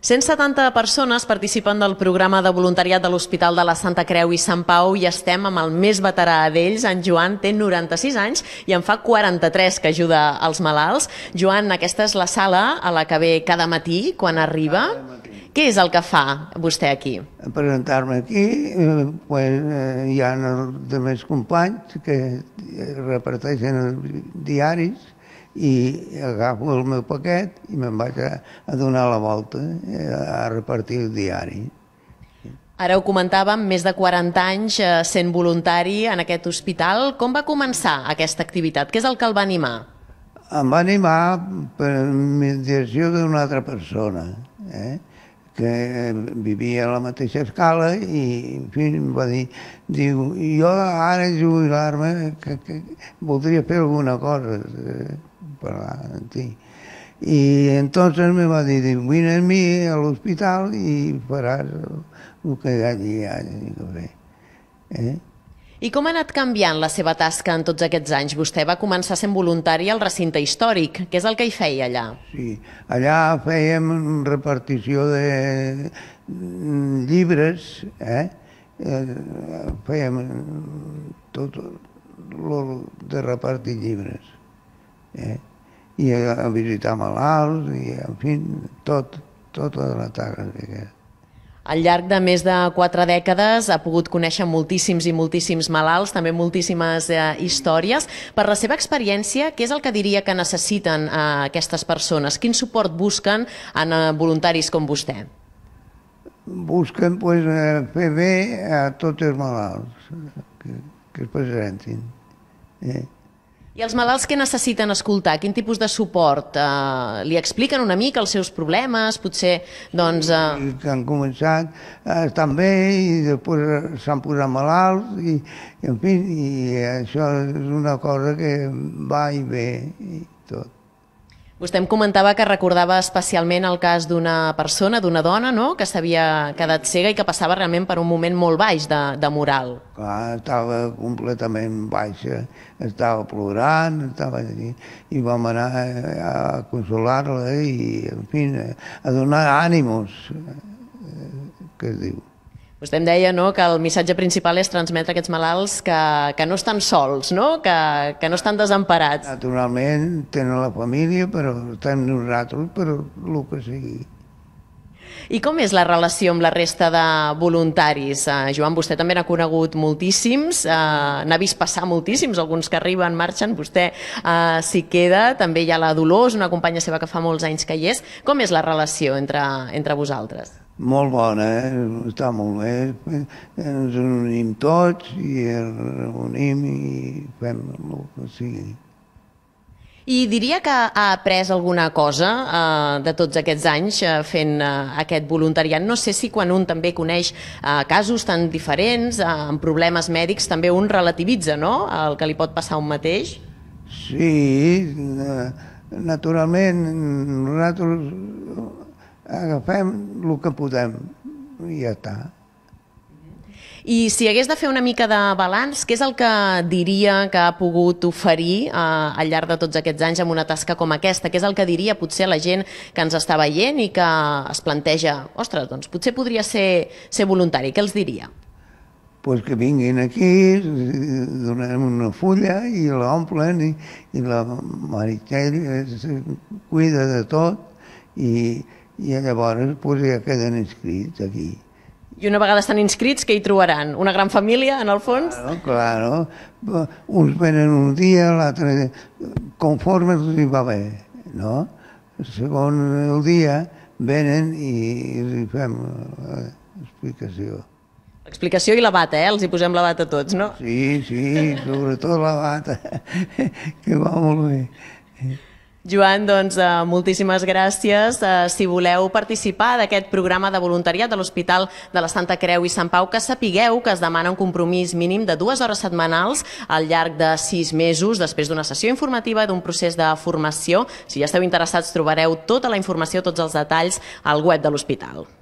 170 persones participen del programa de voluntariat de l'Hospital de la Santa Creu i Sant Pau i estem amb el més veterà d'ells, en Joan té 96 anys i en fa 43 que ajuda als malalts. Joan, aquesta és la sala a la que ve cada matí quan arriba. Què és el que fa vostè aquí? Presentar-me aquí, eh, pues, eh, hi ha els meus companys que eh, reparteixen els diaris, i agafo el meu paquet i me'n vaig a, a donar la volta eh, a repartir el diari. Ara ho comentàvem, més de 40 anys eh, sent voluntari en aquest hospital. Com va començar aquesta activitat? Què és el que el va animar? Em va animar per mediació d'una altra persona, eh? que eh, vivia a la mateixa escala i en fi, em va dir, diu, jo ara jubilar-me que, que voldria fer alguna cosa. Eh? però, en fi. I entonces me va dir, vine a mi a l'hospital i faràs el que allí hagi de fer. Eh? I com ha anat canviant la seva tasca en tots aquests anys? Vostè va començar sent voluntari al recinte històric. Què és el que hi feia allà? Sí, allà fèiem repartició de mm, llibres, eh? eh? fèiem tot el de repartir llibres. Eh? i a, visitar malalts, i en fi, tot, tota la tarda. Al llarg de més de quatre dècades ha pogut conèixer moltíssims i moltíssims malalts, també moltíssimes eh, històries. Per la seva experiència, què és el que diria que necessiten eh, aquestes persones? Quin suport busquen en eh, voluntaris com vostè? Busquen pues, eh, fer bé a tots els malalts que, que es presentin. Eh? I els malalts que necessiten escoltar? Quin tipus de suport? Eh, li expliquen una mica els seus problemes? Potser, doncs... Eh... I han començat, uh, estan bé, i després s'han posat malalts, i, i en fi, i això és una cosa que va i ve, i tot. Vostè em comentava que recordava especialment el cas d'una persona, d'una dona, no? que s'havia quedat cega i que passava realment per un moment molt baix de, de moral. Clar, estava completament baixa, estava plorant, estava allí, i vam anar eh, a consolar-la i, en fi, a donar ànimos, eh, que es diu. Vostè em deia no, que el missatge principal és transmetre aquests malalts que, que no estan sols, no? Que, que no estan desemparats. Naturalment, tenen la família, però estem nosaltres, però el que sigui. I com és la relació amb la resta de voluntaris? Uh, Joan, vostè també n'ha conegut moltíssims, uh, n'ha vist passar moltíssims, alguns que arriben, marxen, vostè uh, s'hi queda, també hi ha la Dolors, una companya seva que fa molts anys que hi és. Com és la relació entre, entre vosaltres? molt bona, eh? està molt bé. Ens unim tots i ens reunim i fem el que sigui. I diria que ha après alguna cosa eh, de tots aquests anys eh, fent eh, aquest voluntariat. No sé si quan un també coneix eh, casos tan diferents, eh, amb problemes mèdics, també un relativitza no? el que li pot passar a un mateix. Sí, eh, naturalment, nosaltres agafem el que podem i ja està. I si hagués de fer una mica de balanç, què és el que diria que ha pogut oferir eh, al llarg de tots aquests anys amb una tasca com aquesta? Què és el que diria potser a la gent que ens està veient i que es planteja, ostres, doncs potser podria ser, ser voluntari, què els diria? pues que vinguin aquí, donem una fulla i l'omplen i, i la Meritxell es cuida de tot i i llavors pues, ja queden inscrits aquí. I una vegada estan inscrits, què hi trobaran? Una gran família, en el fons? Claro, claro. Uns venen un dia, l'altre... Conforme els hi va bé, no? Segon el dia, venen i els fem l'explicació. Eh, l'explicació i la bata, eh? Els hi posem la bata a tots, no? Sí, sí, sobretot la bata, que va molt bé. Joan, doncs, eh, moltíssimes gràcies. Eh, si voleu participar d'aquest programa de voluntariat de l'Hospital de la Santa Creu i Sant Pau, que sapigueu que es demana un compromís mínim de dues hores setmanals al llarg de sis mesos, després d'una sessió informativa d'un procés de formació. Si ja esteu interessats, trobareu tota la informació, tots els detalls al web de l'hospital.